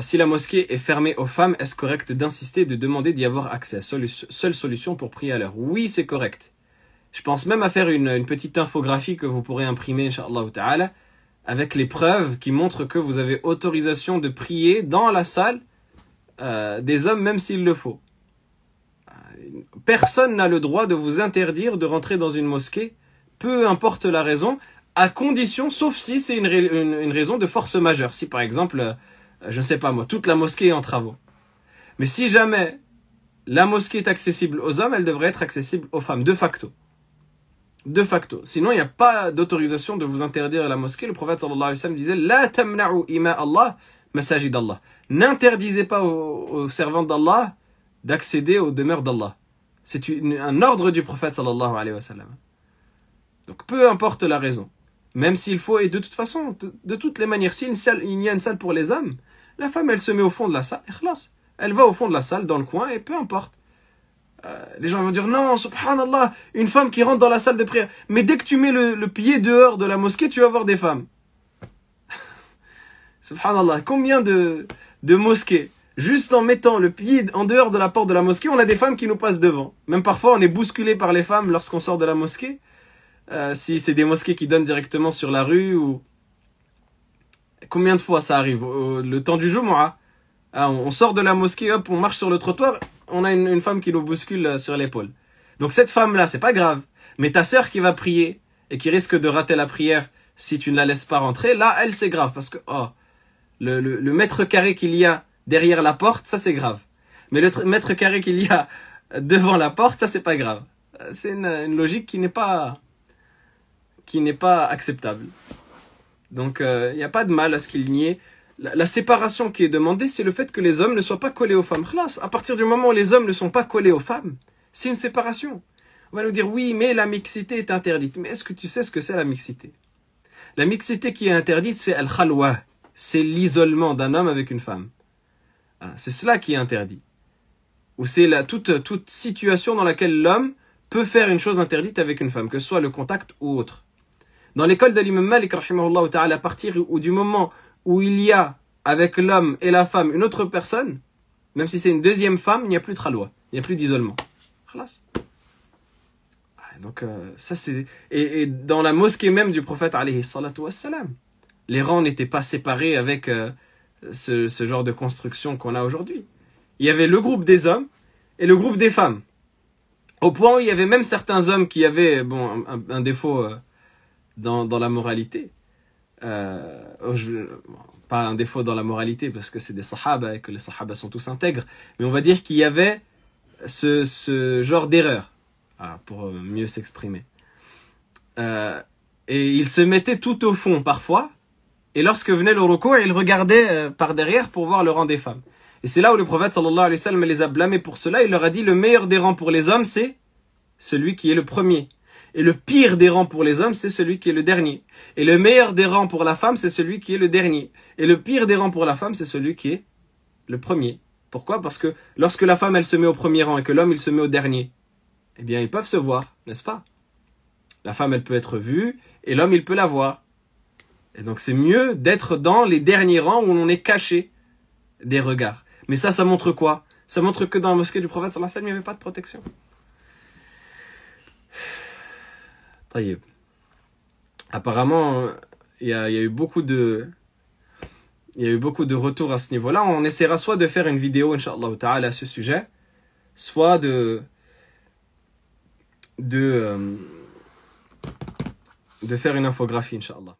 Si la mosquée est fermée aux femmes, est-ce correct d'insister de demander d'y avoir accès Seule solution pour prier à l'heure. Oui, c'est correct. Je pense même à faire une, petite infographie que vous pourrez imprimer, inshallah Ta'ala, avec les preuves qui montrent que vous avez autorisation de prier dans la salle euh, des hommes, même s'il le faut. Personne n'a le droit de vous interdire de rentrer dans une mosquée, peu importe la raison, à condition, sauf si c'est une, raison de force majeure. Si par exemple, euh, je ne sais pas moi, toute la mosquée est en travaux. Mais si jamais la mosquée est accessible aux hommes, elle devrait être accessible aux femmes, de facto. De facto. Sinon, il n'y a pas d'autorisation de vous interdire la mosquée. Le prophète sallallahu alayhi wa sallam disait « La tamna'u ima Allah, masajid Allah » N'interdisez pas aux, aux servants d'Allah d'accéder aux demeures d'Allah. C'est un ordre du prophète sallallahu alayhi wa sallam. Donc peu importe la raison. Même s'il faut, et de toute façon, de, toutes les manières, s'il y a une salle pour les hommes, la femme, elle se met au fond de la salle, elle va au fond de la salle, dans le coin, et peu importe. Euh, les gens vont dire, non, subhanallah, une femme qui rentre dans la salle de prière. Mais dès que tu mets le, pied dehors de la mosquée, tu vas voir des femmes. subhanallah, combien de, de mosquées Juste en mettant le pied en dehors de la porte de la mosquée, on a des femmes qui nous passent devant. Même parfois, on est bousculé par les femmes lorsqu'on sort de la mosquée. Euh, si c'est des mosquées qui donnent directement sur la rue ou combien de fois ça arrive euh, le temps du jour, moi, hein. ah, on sort de la mosquée, hop, on marche sur le trottoir, on a une, femme qui nous bouscule euh, sur l'épaule. Donc cette femme-là, c'est pas grave. Mais ta sœur qui va prier et qui risque de rater la prière si tu ne la laisses pas rentrer, là, elle, c'est grave. Parce que, oh, le, le, mètre carré qu'il y a derrière la porte, ça, c'est grave. Mais le mètre carré qu'il y a devant la porte, ça, c'est pas grave. C'est une logique qui n'est pas qui n'est pas acceptable. Donc il euh, n'y a pas de mal à ce qu'il n'y ait. La, séparation qui est demandée, c'est le fait que les hommes ne soient pas collés aux femmes. à partir du moment où les hommes ne sont pas collés aux femmes, c'est une séparation. On va nous dire oui, mais la mixité est interdite. Mais est-ce que tu sais ce que c'est la mixité La mixité qui est interdite, c'est al c'est l'isolement d'un homme avec une femme. Ah, c'est cela qui est interdit. Ou c'est toute, toute situation dans laquelle l'homme peut faire une chose interdite avec une femme, que ce soit le contact ou autre. Dans l'école de l'imam Malik, à partir du moment où il y a avec l'homme et la femme une autre personne, même si c'est une deuxième femme, il n'y a plus de traloi, il n'y a plus d'isolement. Ah, donc euh, ça c'est... Et, dans la mosquée même du prophète, wassalam, les rangs n'étaient pas séparés avec euh, ce, ce genre de construction qu'on a aujourd'hui. Il y avait le groupe des hommes et le groupe des femmes. Au point où il y avait même certains hommes qui avaient bon, un, défaut euh, dans, la moralité. Euh, oh, pas un défaut dans la moralité parce que c'est des sahaba et que les sahaba sont tous intègres, mais on va dire qu'il y avait ce, genre d'erreur, ah, pour mieux s'exprimer. Euh, et ils se mettaient tout au fond parfois, et lorsque venait le recours, il regardait euh, par derrière pour voir le rang des femmes. Et c'est là où le prophète sallallahu alayhi wa sallam les a blâmés pour cela, il leur a dit le meilleur des rangs pour les hommes c'est celui qui est le premier. Et le pire des rangs pour les hommes, c'est celui qui est le dernier. Et le meilleur des rangs pour la femme, c'est celui qui est le dernier. Et le pire des rangs pour la femme, c'est celui qui est le premier. Pourquoi Parce que lorsque la femme, elle se met au premier rang et que l'homme, il se met au dernier, eh bien, ils peuvent se voir, n'est-ce pas La femme, elle peut être vue et l'homme, il peut la voir. Et donc, c'est mieux d'être dans les derniers rangs où l'on est caché des regards. Mais ça, ça montre quoi Ça montre que dans la mosquée du prophète, il n'y avait pas de protection. Apparemment, il y, a, eu beaucoup de. Il eu beaucoup de retours à ce niveau-là. On essaiera soit de faire une vidéo, Inch'Allah à ce sujet, soit de. de. Euh, de faire une infographie, Inch'Allah.